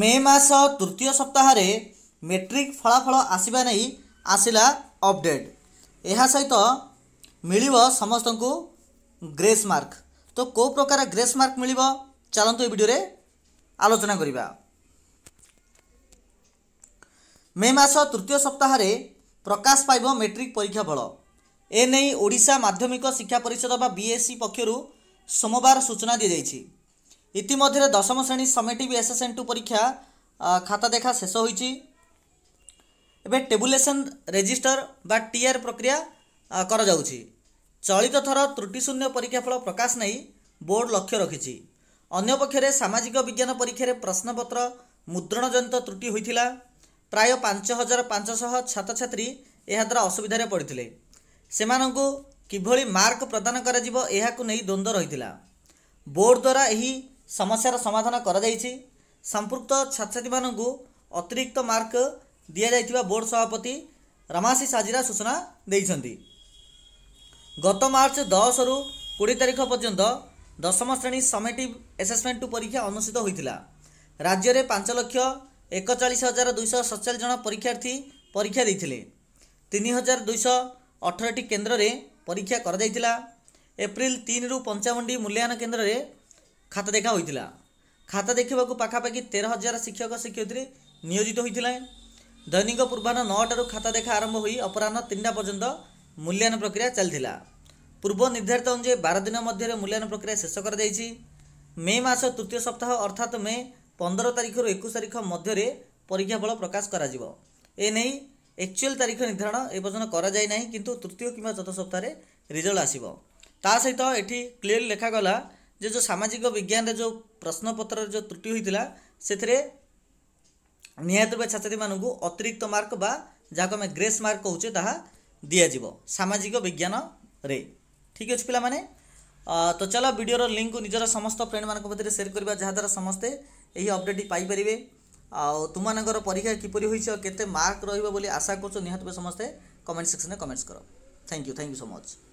ମେ ମାସ ତୃତୀୟ ସପ୍ତାହରେ ମେଟ୍ରିକ୍ ଫଳାଫଳ ଆସିବା ନେଇ ଆସିଲା ଅପଡ଼େଟ୍ ଏହା ସହିତ ମିଳିବ ସମସ୍ତଙ୍କୁ ଗ୍ରେସ୍ ମାର୍କ ତ କେଉଁ ପ୍ରକାର ଗ୍ରେସ୍ ମାର୍କ ମିଳିବ ଚାଲନ୍ତୁ ଏ ଭିଡ଼ିଓରେ ଆଲୋଚନା କରିବା ମେ ମାସ ତୃତୀୟ ସପ୍ତାହରେ ପ୍ରକାଶ ପାଇବ ମେଟ୍ରିକ୍ ପରୀକ୍ଷା ଫଳ ଏ ନେଇ ଓଡ଼ିଶା ମାଧ୍ୟମିକ ଶିକ୍ଷା ପରିଷଦ ବା ବିଏସ୍ସି e ପକ୍ଷରୁ ସୋମବାର ସୂଚନା ଦିଆଯାଇଛି ଇତିମଧ୍ୟରେ ଦଶମ ଶ୍ରେଣୀ summative S S N two ପରୀକ୍ଷା ଖାତା ଦେଖା ଶେଷ ହୋଇଛି ଏବେ ଟେବୁଲେସନ୍ ରେଜିଷ୍ଟର ବା ଟିଆର୍ ପ୍ରକ୍ରିୟା କରାଯାଉଛି ଚଳିତ ଥର ତ୍ରୁଟିଶୂନ୍ୟ ପରୀକ୍ଷା ଫଳ ପ୍ରକାଶ ନେଇ ବୋର୍ଡ ଲକ୍ଷ୍ୟ ରଖିଛି ଅନ୍ୟପକ୍ଷରେ ସାମାଜିକ ବିଜ୍ଞାନ ପରୀକ୍ଷାରେ ପ୍ରଶ୍ନପତ୍ର ମୁଦ୍ରଣଜନିତ ତ୍ରୁଟି ହୋଇଥିଲା ପ୍ରାୟ ପାଞ୍ଚ ହଜାର ପାଞ୍ଚଶହ ଛାତ୍ରଛାତ୍ରୀ ଏହାଦ୍ୱାରା ଅସୁବିଧାରେ ପଡ଼ିଥିଲେ ସେମାନଙ୍କୁ କିଭଳି ମାର୍କ ପ୍ରଦାନ କରାଯିବ ଏହାକୁ ନେଇ ଦ୍ୱନ୍ଦ୍ୱ ରହିଥିଲା ବୋର୍ଡ଼ ଦ୍ୱାରା ଏହି ସମସ୍ୟାର ସମାଧାନ କରାଯାଇଛି ସମ୍ପୃକ୍ତ ଛାତ୍ରଛାତ୍ରୀମାନଙ୍କୁ ଅତିରିକ୍ତ ମାର୍କ ଦିଆଯାଇଥିବା ବୋର୍ଡ଼ ସଭାପତି ରମାଶି ସାଜିରା ସୂଚନା ଦେଇଛନ୍ତି ଗତ ମାର୍ଚ୍ଚ ଦଶରୁ କୋଡ଼ିଏ ତାରିଖ ପର୍ଯ୍ୟନ୍ତ ଦଶମ ଶ୍ରେଣୀ ସମେଟିଭ୍ ଏସେସମେଣ୍ଟ ଟୁ ପରୀକ୍ଷା ଅନୁଷ୍ଠିତ ହୋଇଥିଲା ରାଜ୍ୟରେ ପାଞ୍ଚ ଲକ୍ଷ ଏକଚାଳିଶ ହଜାର ଦୁଇଶହ ସତଚାଳିଶ ଜଣ ପରୀକ୍ଷାର୍ଥୀ ପରୀକ୍ଷା ଦେଇଥିଲେ ତିନି ହଜାର ଦୁଇଶହ ଅଠରଟି କେନ୍ଦ୍ରରେ ପରୀକ୍ଷା କରାଯାଇଥିଲା ଏପ୍ରିଲ ତିନିରୁ ପଞ୍ଚାବନଟି ମୂଲ୍ୟାୟନ କେନ୍ଦ୍ରରେ ଖାତା ଦେଖା ହୋଇଥିଲା ଖାତା ଦେଖିବାକୁ ପାଖାପାଖି ତେର ହଜାର ଶିକ୍ଷକ ଶିକ୍ଷୟିତ୍ରୀ ନିୟୋଜିତ ହୋଇଥିଲେ ଦୈନିକ ପୂର୍ବାହ୍ନ ନଅଟାରୁ ଖାତା ଦେଖା ଆରମ୍ଭ ହୋଇ ଅପରାହ୍ନ ତିନିଟା ପର୍ଯ୍ୟନ୍ତ ମୂଲ୍ୟାୟନ ପ୍ରକ୍ରିୟା ଚାଲିଥିଲା ପୂର୍ବ ନିର୍ଦ୍ଧାରିତ ଅନୁଯାୟୀ ବାର ଦିନ ମଧ୍ୟରେ ମୂଲ୍ୟାୟନ ପ୍ରକ୍ରିୟା ଶେଷ କରାଯାଇଛି ମେ ମାସ ତୃତୀୟ ସପ୍ତାହ ଅର୍ଥାତ୍ ମେ ପନ୍ଦର ତାରିଖରୁ ଏକୋଇଶ ତାରିଖ ମଧ୍ୟରେ ପରୀକ୍ଷା ପରୀକ୍ଷାଫଳ ପ୍ରକାଶ କରାଯିବ ଏନେଇ ଏକ୍ଚୁଆଲ୍ ତାରିଖ ନିର୍ଦ୍ଧାରଣ ଏପର୍ଯ୍ୟନ୍ତ କରାଯାଇ ନାହିଁ କିନ୍ତୁ ତୃତୀୟ କିମ୍ବା ଚତୁର୍ଥ ସପ୍ତାହରେ ରେଜଲ୍ଟ ଆସିବ ତା ସହିତ ଏଠି କ୍ଲିୟର ଲେଖାଗଲା ଯେ ଯେଉଁ ସାମାଜିକ ବିଜ୍ଞାନରେ ଯେଉଁ ପ୍ରଶ୍ନପତ୍ରରେ ଯେଉଁ ତ୍ରୁଟି ହୋଇଥିଲା ସେଥିରେ ନିହାତି ଭାବେ ଛାତ୍ରଛାତ୍ରୀମାନଙ୍କୁ ଅତିରିକ୍ତ ମାର୍କ ବା ଯାହାକୁ ଆମେ ଗ୍ରେସ୍ ମାର୍କ କହୁଛେ ତାହା ଦିଆଯିବ ସାମାଜିକ ବିଜ୍ଞାନରେ ଠିକ୍ ଅଛି ପିଲାମାନେ ତ ଚାଲ ଭିଡ଼ିଓର ଲିଙ୍କକୁ ନିଜର ସମସ୍ତ ଫ୍ରେଣ୍ଡମାନଙ୍କ ଭିତରେ ସେୟାର କରିବା ଯାହାଦ୍ୱାରା ସମସ୍ତେ ଏହି ଅପଡ଼େଟ୍ ପାଇପାରିବେ ଆଉ ତୁମମାନଙ୍କର ପରୀକ୍ଷା କିପରି ହୋଇଛି ଆଉ କେତେ ମାର୍କ ରହିବ ବୋଲି ଆଶା କରୁଛ ନିହାତି ଭାବେ ସମସ୍ତେ କମେଣ୍ଟ ସେକ୍ସନରେ କମେଣ୍ଟସ୍ କର thank you thank you so much